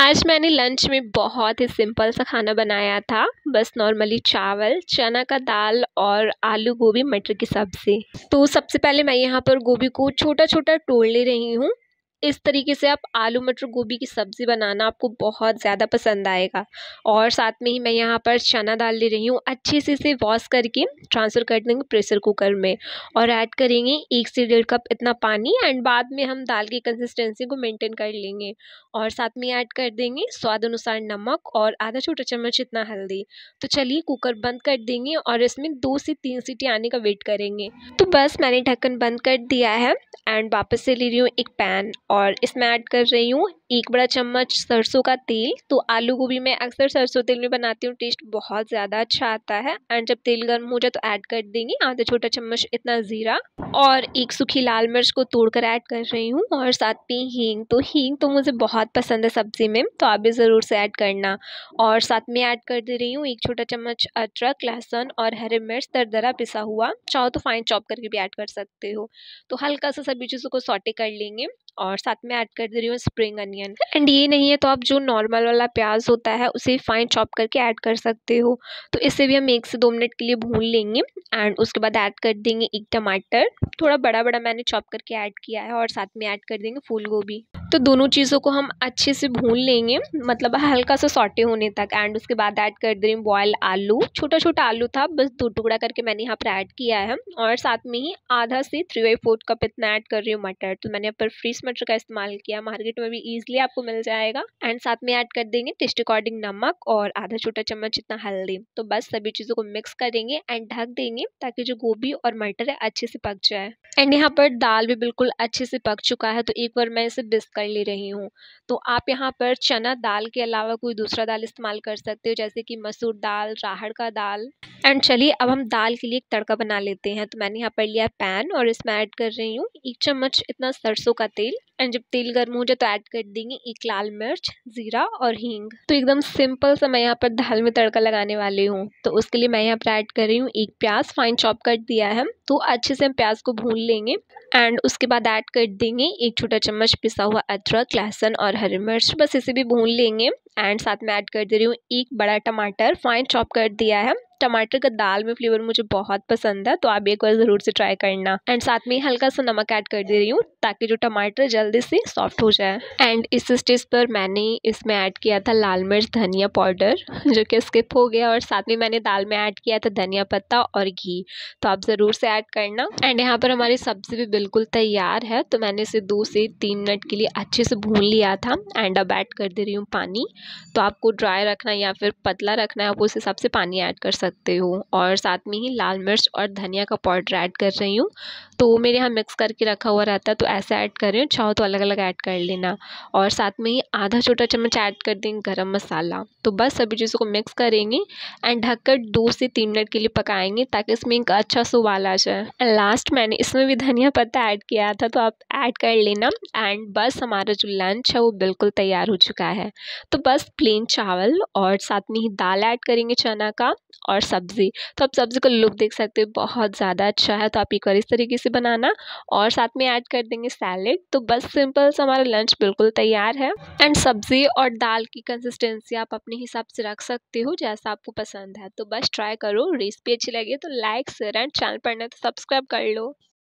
आज मैंने लंच में बहुत ही सिंपल सा खाना बनाया था बस नॉर्मली चावल चना का दाल और आलू गोभी मटर की सब्ज़ी तो सबसे पहले मैं यहाँ पर गोभी को छोटा छोटा टोल ले रही हूँ इस तरीके से आप आलू मटर गोभी की सब्ज़ी बनाना आपको बहुत ज़्यादा पसंद आएगा और साथ में ही मैं यहाँ पर चना डाल ले रही हूँ अच्छे से इसे वॉश करके ट्रांसफ़र कर देंगे प्रेशर कुकर में और ऐड करेंगे एक से डेढ़ कप इतना पानी एंड बाद में हम दाल की कंसिस्टेंसी को मेंटेन कर लेंगे और साथ में ऐड कर देंगे स्वाद अनुसार नमक और आधा छोटा चम्मच इतना हल्दी तो चलिए कुकर बंद कर देंगे और इसमें दो से तीन सीटी आने का वेट करेंगे तो बस मैंने ढक्कन बंद कर दिया है एंड वापस से ले रही हूँ एक पैन और इसमें ऐड कर रही हूँ एक बड़ा चम्मच सरसों का तेल तो आलू गोभी मैं अक्सर सरसों तेल में बनाती हूँ टेस्ट बहुत ज़्यादा अच्छा आता है एंड जब तेल गर्म हो जाए तो ऐड कर देंगे आधा छोटा चम्मच इतना ज़ीरा और एक सूखी लाल मिर्च को तोड़कर ऐड कर रही हूँ और साथ में हींग तो हींग तो मुझे बहुत पसंद है सब्ज़ी में तो आप भी ज़रूर से ऐड करना और साथ में ऐड कर दे रही हूँ एक छोटा चम्मच अदरक लहसुन और हरे मिर्च दरदरा पिसा हुआ चाहो तो फाइन चॉप करके भी ऐड कर सकते हो तो हल्का सा सभी चीज़ों को सॉटे कर लेंगे और साथ में ऐड कर दे रही हूँ स्प्रिंग अनियन एंड ये नहीं है तो आप जो नॉर्मल वाला प्याज होता है उसे फाइन चॉप करके ऐड कर सकते हो तो इसे भी हम एक से दो मिनट के लिए भून लेंगे एंड उसके बाद ऐड कर देंगे एक टमाटर थोड़ा बड़ा बड़ा मैंने चॉप करके ऐड किया है और साथ में ऐड कर देंगे फूल गोभी तो दोनों चीज़ों को हम अच्छे से भून लेंगे मतलब हल्का सा सॉटे होने तक एंड उसके बाद ऐड कर दे रही हूँ बॉयल आलू छोटा छोटा आलू था बस दो टुकड़ा करके मैंने यहाँ पर ऐड किया है और साथ में ही आधा से थ्री बाई फोर कप इतना ऐड कर रही हूँ मटर तो मैंने यहाँ पर फ्रीज मटर का इस्तेमाल किया मार्केट में भी ईजिली आपको मिल जाएगा एंड साथ में ऐड कर देंगे टेस्ट अकॉर्डिंग नमक और आधा छोटा चम्मच इतना हल्दी तो बस सभी चीज़ों को मिक्स करेंगे एंड ढक देंगे ताकि जो गोभी और मटर है अच्छे से पक जाए एंड यहाँ पर दाल भी बिल्कुल अच्छे से पक चुका है तो एक बार मैं इसे बिस्क कर ले रही हूँ तो आप यहाँ पर चना दाल के अलावा कोई दूसरा दाल इस्तेमाल कर सकते हो जैसे कि मसूर दाल राहड़ का दाल एंड चलिए अब हम दाल के लिए एक तड़का बना लेते हैं तो मैंने यहाँ पर लिया पैन और इसमें ऐड कर रही हूँ एक चम्मच इतना सरसों का तेल एंड जब तेल गर्म हो जाए तो ऐड कर देंगे एक लाल मिर्च ज़ीरा और हींग तो एकदम सिंपल सा मैं यहाँ पर दाल में तड़का लगाने वाली हूँ तो उसके लिए मैं यहाँ पर ऐड कर रही हूँ एक प्याज फाइन चॉप कर दिया है तो अच्छे से हम प्याज को भून लेंगे एंड उसके बाद ऐड कर देंगे एक छोटा चम्मच पिसा हुआ अदरक लहसुन और हरी मिर्च बस इसे भी भून लेंगे एंड साथ में ऐड कर दे रही हूँ एक बड़ा टमाटर फाइन चॉप कर दिया है टमाटर का दाल में फ्लेवर मुझे बहुत पसंद है तो आप एक बार ज़रूर से ट्राई करना एंड साथ में हल्का सा नमक ऐड कर दे रही हूँ ताकि जो टमाटर जल्दी से सॉफ्ट हो जाए एंड इस स्टेज पर मैंने इसमें ऐड किया था लाल मिर्च धनिया पाउडर जो कि स्किप हो गया और साथ में मैंने दाल में ऐड किया था धनिया पत्ता और घी तो आप ज़रूर से ऐड करना एंड यहाँ पर हमारी सब्ज़ी भी बिल्कुल तैयार है तो मैंने इसे दो से तीन मिनट के लिए अच्छे से भून लिया था एंड अब ऐड कर दे रही हूँ पानी तो आपको ड्राई रखना या फिर पतला रखना है आप उस हिसाब से पानी ऐड कर सकते हो और साथ में ही लाल मिर्च और धनिया का पाउडर ऐड कर रही हूँ तो मेरे यहाँ मिक्स करके रखा हुआ रहता है तो ऐसे ऐड करें चाहो तो अलग अलग ऐड कर लेना और साथ में ही आधा छोटा चम्मच ऐड कर देंगे गरम मसाला तो बस सभी चीज़ों को मिक्स करेंगे एंड ढककर दो से तीन मिनट के लिए पकाएंगे ताकि इसमें एक अच्छा सुबाल आ जाए एंड लास्ट मैंने इसमें भी धनिया पत्ता ऐड किया था तो आप ऐड कर लेना एंड बस हमारा जो लंच है वो बिल्कुल तैयार हो चुका है तो बस प्लेन चावल और साथ में ही दाल ऐड करेंगे चना का और सब्ज़ी तो आप सब्ज़ी का लुक देख सकते हो बहुत ज़्यादा अच्छा है तो आप एक बार इस तरीके से बनाना और साथ में ऐड कर देंगे सैलेड तो बस सिंपल सा हमारा लंच बिल्कुल तैयार है एंड सब्ज़ी और दाल की कंसिस्टेंसी आप अपने हिसाब से रख सकते हो जैसा आपको पसंद है तो बस ट्राई करो रेसिपी अच्छी लगे तो लाइक शेयर एंड चैनल पर नहीं तो सब्सक्राइब कर लो